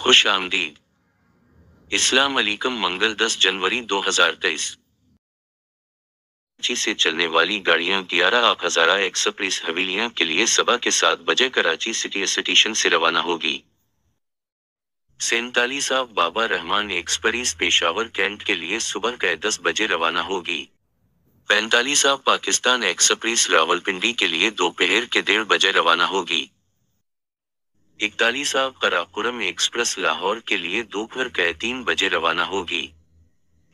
खुश आमदीद इस्लाम अलीकम मंगल 10 जनवरी 2023 कराची से चलने वाली गाड़ियां ग्यारह आप हजारा एक्सप्रेस हवेलियां के लिए सभा के सात बजे कराची सिटी स्टेशन से रवाना होगी सैतालीस आप बाबा रहमान एक्सप्रेस पेशावर कैंट के लिए सुबह के दस बजे रवाना होगी पैंतालीस आप पाकिस्तान एक्सप्रेस रावलपिंडी के लिए दोपहर के डेढ़ बजे रवाना होगी इकतालीस कराकुरम एक्सप्रेस लाहौर के लिए दोपहर के तीन बजे रवाना होगी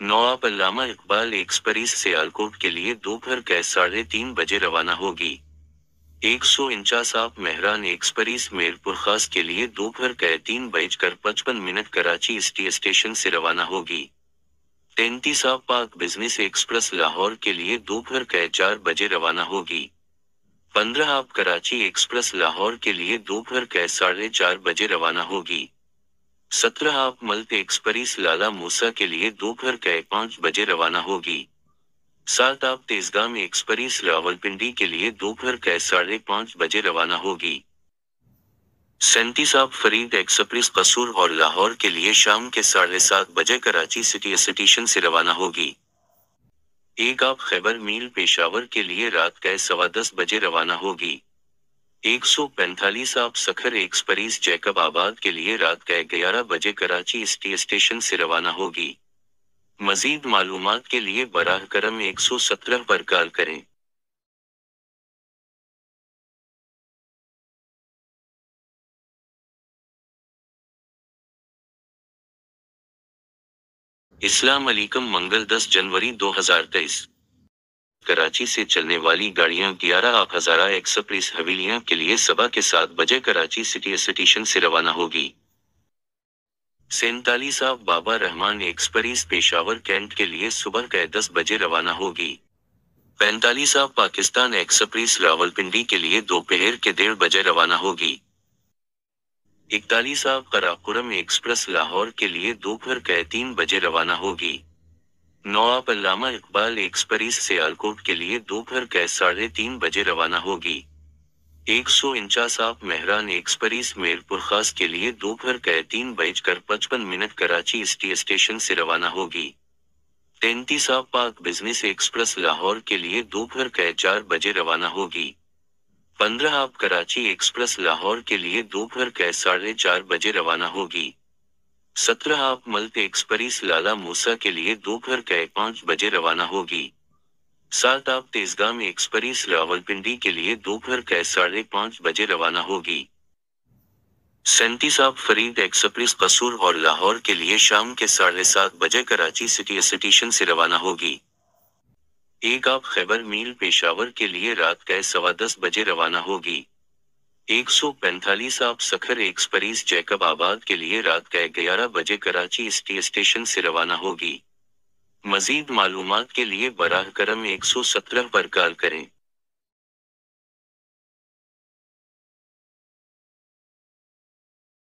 नवाब अलामा इकबाल एक्सप्रेस सियालकोट के लिए दोपहर के साढ़े तीन बजे रवाना होगी एक सौ इंचास आप मेहरान एक्सप्रेस मेरपुर खास के लिए दोपहर के तीन बजकर पचपन मिनट कराची स्टी स्टेशन से रवाना होगी तैंतीस आप पाक बिजनेस एक्सप्रेस लाहौर के लिए दोपहर के चार बजे रवाना होगी पंद्रह आप कराची एक्सप्रेस लाहौर के लिए दोपहर के साढ़े चार बजे रवाना होगी सत्रह आप मल्त एक्सप्रेस लाला मूसा के लिए दोपहर के पांच बजे रवाना होगी सात आप तेजगाम एक्सप्रेस रावलपिंडी के लिए दोपहर के साढ़े पांच बजे रवाना होगी सैंतीस आप फरीद एक्सप्रेस कसूर और लाहौर के लिए शाम के साढ़े सात बजे कराची सिटी स्टेशन से रवाना होगी एक आप खैबर मील पेशावर के लिए रात के सवा दस बजे रवाना होगी एक सौ पैंतालीस आप सखर एक्सप्रेस जैकब आबाद के लिए रात के ग्यारह बजे कराची स्टी स्टेशन से रवाना होगी मजीद मालूम के लिए बराह करम एक सौ सत्रह पर कॉल करें इस्लाम अलीकम मंगल 10 जनवरी 2023 कराची से चलने वाली गाड़ियां ग्यारह आप हजारा एक्सप्रेस हवेलियां के लिए सभा के सात बजे कराची सिटी स्टेशन से रवाना होगी सैतालीस आप बाबा रहमान एक्सप्रेस पेशावर कैंट के लिए सुबह के दस बजे रवाना होगी पैंतालीस आप पाकिस्तान एक्सप्रेस रावलपिंडी के लिए दोपहर के डेढ़ बजे रवाना होगी इकतालीसा कराकुरम एक्सप्रेस लाहौर के लिए दोपहर के तीन बजे रवाना होगी नवाब अलामा इकबाल एक्सप्रेस अलकोट के लिए दोपहर के साढ़े तीन बजे रवाना होगी एक सौ आप मेहरान एक्सप्रेस मेरपुर खास के लिए दोपहर के तीन बजकर पचपन मिनट कराची स्टी स्टेशन से रवाना होगी आप पाक बिजनेस एक्सप्रेस लाहौर के लिए दोपहर के चार बजे रवाना होगी पंद्रह आप कराची एक्सप्रेस लाहौर के लिए दोपहर के साढ़े चार बजे रवाना होगी सत्रह आप मल्त एक्सप्रेस लाला मूसा के लिए दोपहर के पांच बजे रवाना होगी सात आप तेजगाम एक्सप्रेस रावलपिंडी के लिए दोपहर के साढ़े पांच बजे रवाना होगी सैंतीस आप फरीद एक्सप्रेस कसूर और लाहौर के लिए शाम के साढ़े सात बजे कराची सिटी स्टेशन से रवाना होगी एक आप खैबर मील पेशावर के लिए रात गए सवा दस बजे रवाना होगी एक सौ पैंतालीस आप सखर एक्सप्रेस जैकब आबाद के लिए रात गए ग्यारह बजे कराची स्टी स्टेशन से रवाना होगी मजीद मालूम के लिए बराह करम एक सौ सत्रह पर कॉल करें